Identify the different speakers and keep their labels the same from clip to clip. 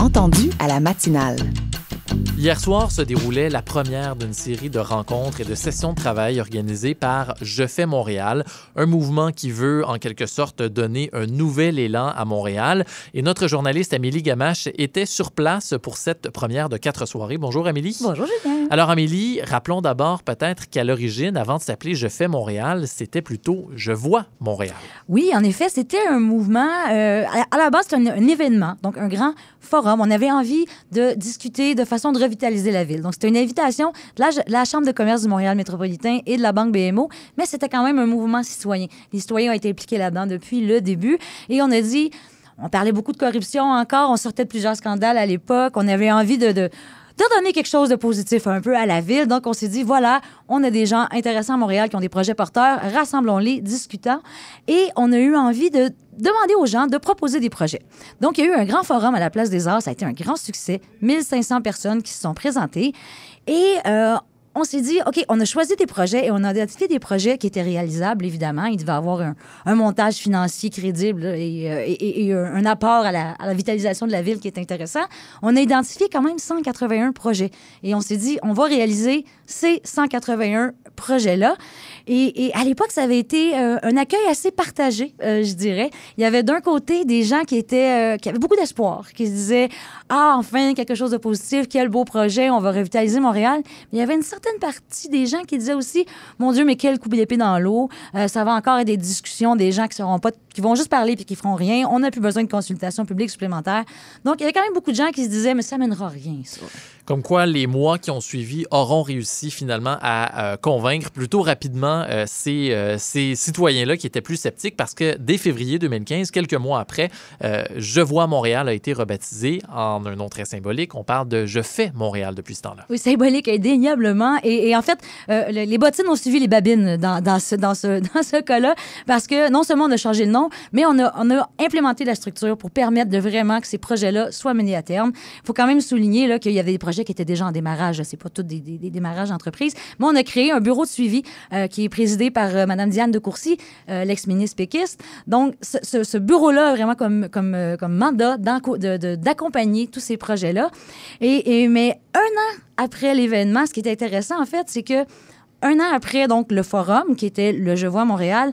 Speaker 1: entendu à la matinale. Hier soir se déroulait la première d'une série de rencontres et de sessions de travail organisées par Je fais Montréal, un mouvement qui veut en quelque sorte donner un nouvel élan à Montréal. Et notre journaliste Amélie Gamache était sur place pour cette première de quatre soirées. Bonjour Amélie.
Speaker 2: Bonjour Julien.
Speaker 1: Alors Amélie, rappelons d'abord peut-être qu'à l'origine, avant de s'appeler Je fais Montréal, c'était plutôt Je vois Montréal.
Speaker 2: Oui, en effet, c'était un mouvement, euh, à la base, c'était un, un événement, donc un grand forum. On avait envie de discuter de façon de revitaliser la ville. Donc, c'était une invitation de la, Chambre de commerce du Montréal métropolitain et de la Banque BMO, mais c'était quand même un mouvement citoyen. Les citoyens ont été impliqués là-dedans depuis le début et on a dit... On parlait beaucoup de corruption encore, on sortait de plusieurs scandales à l'époque, on avait envie de de donner quelque chose de positif un peu à la ville. Donc, on s'est dit, voilà, on a des gens intéressants à Montréal qui ont des projets porteurs, rassemblons-les, discutons. Et on a eu envie de demander aux gens de proposer des projets. Donc, il y a eu un grand forum à la Place des Arts. Ça a été un grand succès. 1500 personnes qui se sont présentées. Et euh, on s'est dit, OK, on a choisi des projets et on a identifié des projets qui étaient réalisables, évidemment. Il devait avoir un, montage financier crédible et, euh, un apport à la, à la, vitalisation de la ville qui est intéressant. On a identifié quand même 181 projets et on s'est dit, on va réaliser ces 181 projets-là. Et, à l'époque, ça avait été euh, un accueil assez partagé, euh, je dirais. Il y avait d'un côté des gens qui étaient, euh, qui avaient beaucoup d'espoir, qui se disaient ah enfin quelque chose de positif, quel beau projet, on va revitaliser Montréal. Mais il y avait une certaine partie des gens qui disaient aussi mon Dieu, mais quel coup d'épée dans l'eau, ça va encore être des discussions, des gens qui seront pas, qui vont juste parler puis qui feront rien. On n'a plus besoin de consultation publique supplémentaire. Donc il y avait quand même beaucoup de gens qui se disaient mais ça mènera rien. Ça.
Speaker 1: Comme quoi, les mois qui ont suivi auront réussi finalement à euh, convaincre plutôt rapidement euh, euh, ces, citoyens-là qui étaient plus sceptiques parce que dès février 2015, quelques mois après, Je vois Montréal a été rebaptisé en un nom très symbolique. On parle de Je fais Montréal depuis ce temps-là. Oui,
Speaker 2: symbolique indéniablement. Et, et en fait, les bottines ont suivi les babines dans, ce, dans ce, dans ce cas-là parce que non seulement on a changé le nom, mais on a, on a implémenté la structure pour permettre de vraiment que ces projets-là soient menés à terme. Il faut quand même souligner qu'il y avait des projets qui était déjà en démarrage. C'est pas tous des, démarrages d'entreprise. Mais on a créé un bureau de suivi euh, qui est présidé par euh, Madame Mme Diane de Courcy, euh, l'ex-ministre péquiste. Donc, ce, bureau-là a vraiment comme, comme, comme mandat d'accompagner tous ces projets-là. Et, mais un an après l'événement, ce qui était intéressant, en fait, c'est que un an après donc le forum, qui était le Je vois Montréal,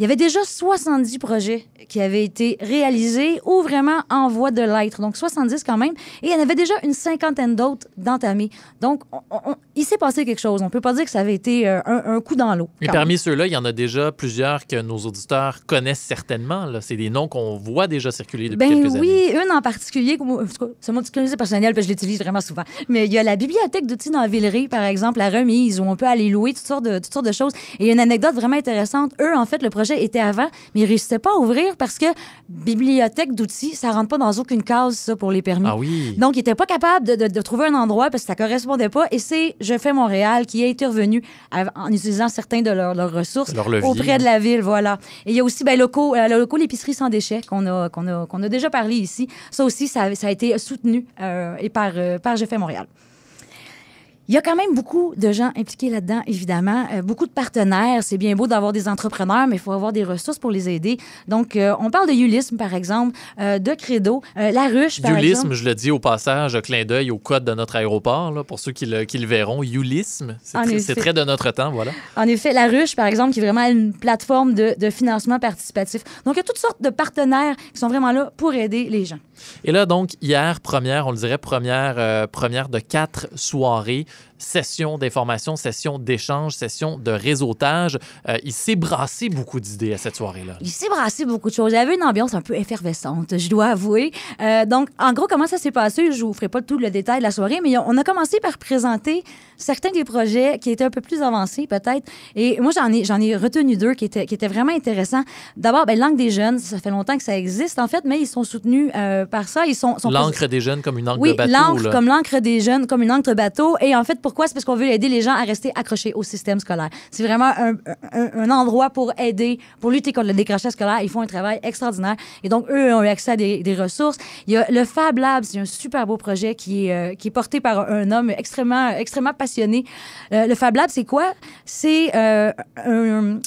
Speaker 2: il y avait déjà 70 projets qui avaient été réalisés ou vraiment en voie de l'être. Donc 70 quand même. Et il y en avait déjà une cinquantaine d'autres d'entamés. Donc il s'est passé quelque chose. On ne peut pas dire que ça avait été euh, un, coup dans l'eau. Et parmi
Speaker 1: ceux-là, il y en a déjà plusieurs que nos auditeurs connaissent certainement. C'est des noms qu'on voit déjà circuler depuis ben quelques oui,
Speaker 2: années. Oui, une en particulier, c'est mon petit personnel, parce que je l'utilise vraiment souvent. Mais il y a la bibliothèque d'outils dans par exemple, la remise, où on peut aller louer toutes sortes de, toutes sortes de choses. Et il y a une anecdote vraiment intéressante. Eux, en fait, le projet était avant, mais ils réussissaient pas à ouvrir parce que bibliothèque d'outils, ça rentre pas dans aucune case, ça, pour les permis. Ah Donc, ils n'étaient pas capables de, trouver un endroit parce que ça correspondait pas. Et c'est Je fais Montréal qui est intervenu en utilisant certains de leurs, ressources auprès de la ville, voilà. Et il y a aussi, ben, le locaux, euh, locaux l'épicerie sans déchets qu'on a, a, a déjà parlé ici. Ça aussi, ça, a été soutenu euh, et par, euh, par Je fais Montréal. Il y a quand même beaucoup de gens impliqués là-dedans, évidemment, euh, beaucoup de partenaires. C'est bien beau d'avoir des entrepreneurs, mais il faut avoir des ressources pour les aider. Donc, euh, on parle de Ulysse, par exemple, euh, de Credo, La Ruche, par Ulysse, je
Speaker 1: le dis au passage, clin d'œil au code de notre aéroport, là, pour ceux qui le, verront. Ulysse, c'est très, de notre temps, voilà.
Speaker 2: En effet, La Ruche, par exemple, qui est vraiment une plateforme de, financement participatif. Donc, il y a toutes sortes de partenaires qui sont vraiment là pour aider les gens.
Speaker 1: Et là, donc, hier, première, on le dirait, première, première de quatre soirées session d'information, session d'échange, session de réseautage. Euh, il s'est brassé beaucoup d'idées à cette soirée-là. Il
Speaker 2: s'est brassé beaucoup de choses. Il y avait une ambiance un peu effervescente, je dois avouer. Euh, donc, en gros, comment ça s'est passé? Je vous ferai pas tout le détail de la soirée, mais on a commencé par présenter certains des projets qui étaient un peu plus avancés, peut-être. Et moi, j'en ai, j'en ai retenu deux qui étaient, qui vraiment intéressants. D'abord, ben, des jeunes, ça fait longtemps que ça existe, en fait, mais ils sont soutenus euh, par ça. Ils sont, sont l'encre
Speaker 1: des jeunes comme une encre de bateau. Oui, l'encre comme
Speaker 2: l'encre des jeunes, comme une encre de bateau. Et en fait, pour pourquoi? C'est parce qu'on veut aider les gens à rester accrochés au système scolaire. C'est vraiment un, endroit pour aider, pour lutter contre le décrochage scolaire. Ils font un travail extraordinaire. Et donc, eux ont eu accès à des, ressources. Il y a le Fab Lab, c'est un super beau projet qui est, euh, qui est porté par un homme extrêmement, extrêmement passionné. Euh, le Fab Lab, c'est quoi? C'est euh, un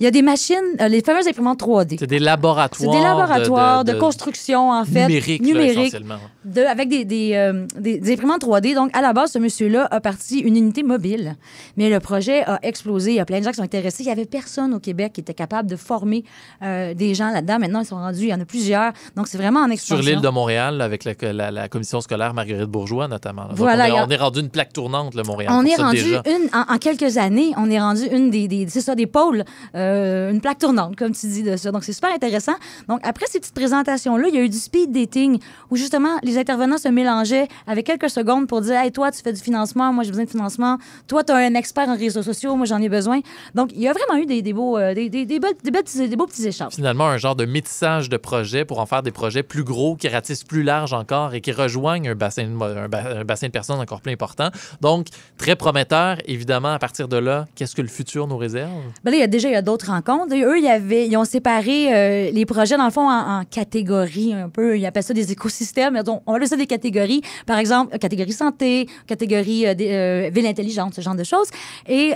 Speaker 2: il y a des machines, euh, les fameuses imprimantes 3D. C'est
Speaker 1: des laboratoires. C'est des laboratoires de,
Speaker 2: construction, en fait. Numérique, essentiellement. De, avec des, euh, imprimantes 3D. Donc, à la base, ce monsieur-là a parti une unité mobile. Mais le projet a explosé. Il y a plein de gens qui sont intéressés. Il n'y avait personne au Québec qui était capable de former euh, des gens là-dedans. Maintenant, ils sont rendus, il y en a plusieurs. Donc, c'est vraiment en expansion. Sur l'île de
Speaker 1: Montréal, avec la, commission scolaire Marguerite Bourgeois, notamment. voilà, on, est, rendu une plaque tournante, le Montréal. On est rendu une,
Speaker 2: en, quelques années, on est rendu une des, des, ça, des pôles. Euh, une plaque tournante, comme tu dis de ça. Donc, c'est super intéressant. Donc, après ces petites présentations-là, il y a eu du speed dating où justement les intervenants se mélangeaient avec quelques secondes pour dire Hey, toi, tu fais du financement, moi, j'ai besoin de financement. Toi, tu as un expert en réseaux sociaux, moi, j'en ai besoin. Donc, il y a vraiment eu des, beaux, euh, des, des, des, beaux petits échanges.
Speaker 1: Finalement, un genre de métissage de projets pour en faire des projets plus gros, qui ratissent plus large encore et qui rejoignent un bassin, bassin de personnes encore plus important. Donc, très prometteur, évidemment, à partir de là, qu'est-ce que le futur nous réserve?
Speaker 2: Ben là, il a déjà il y a d'autres Rencontre. Et eux, ils, avaient, ils ont séparé euh, les projets, dans le fond, en, catégories un peu. Ils appellent ça des écosystèmes. Donc, on le ça des catégories. Par exemple, catégorie santé, catégorie euh, euh, ville intelligente, ce genre de choses. Et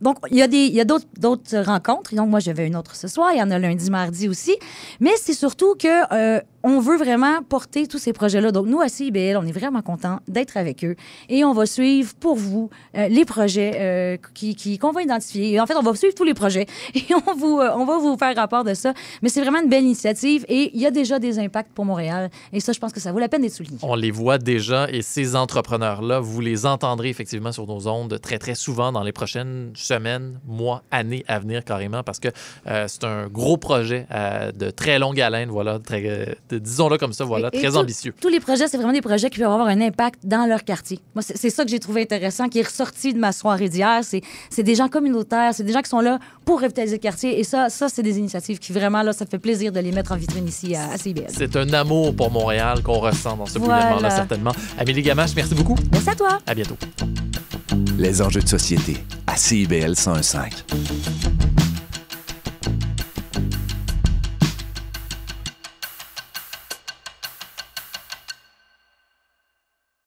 Speaker 2: donc, il y a, des, il y a d'autres, d'autres rencontres. Donc, moi, j'avais une autre ce soir. Il y en a lundi, mardi aussi. Mais c'est surtout que euh, on veut vraiment porter tous ces projets-là. Donc, nous, à CIBL, on est vraiment contents d'être avec eux. Et on va suivre pour vous euh, les projets euh, qui, qui, qu'on va identifier. en fait, on va suivre tous les projets. Et on, vous, on va vous faire rapport de ça. Mais c'est vraiment une belle initiative. Et il y a déjà des impacts pour Montréal. Et ça, je pense que ça vaut la peine d'être souligné. On
Speaker 1: les voit déjà. Et ces entrepreneurs-là, vous les entendrez effectivement sur nos ondes très, très souvent dans les prochaines semaines, mois, années à venir carrément, parce que euh, c'est un gros projet euh, de très longue haleine, voilà, très, euh, disons-le comme ça, voilà, très ambitieux.
Speaker 2: Tous les projets, c'est vraiment des projets qui peuvent avoir un impact dans leur quartier. Moi, c'est ça que j'ai trouvé intéressant, qui est ressorti de ma soirée d'hier. C'est des gens communautaires, c'est des gens qui sont là pour revitaliser le quartier, et ça, ça c'est des initiatives qui vraiment, là, ça fait plaisir de les mettre en vitrine ici à, à C'est
Speaker 1: un amour pour Montréal qu'on ressent dans ce gouvernement là certainement. Amélie Gamache, merci beaucoup. Merci à toi. À bientôt. Les enjeux de société à CIBL 105.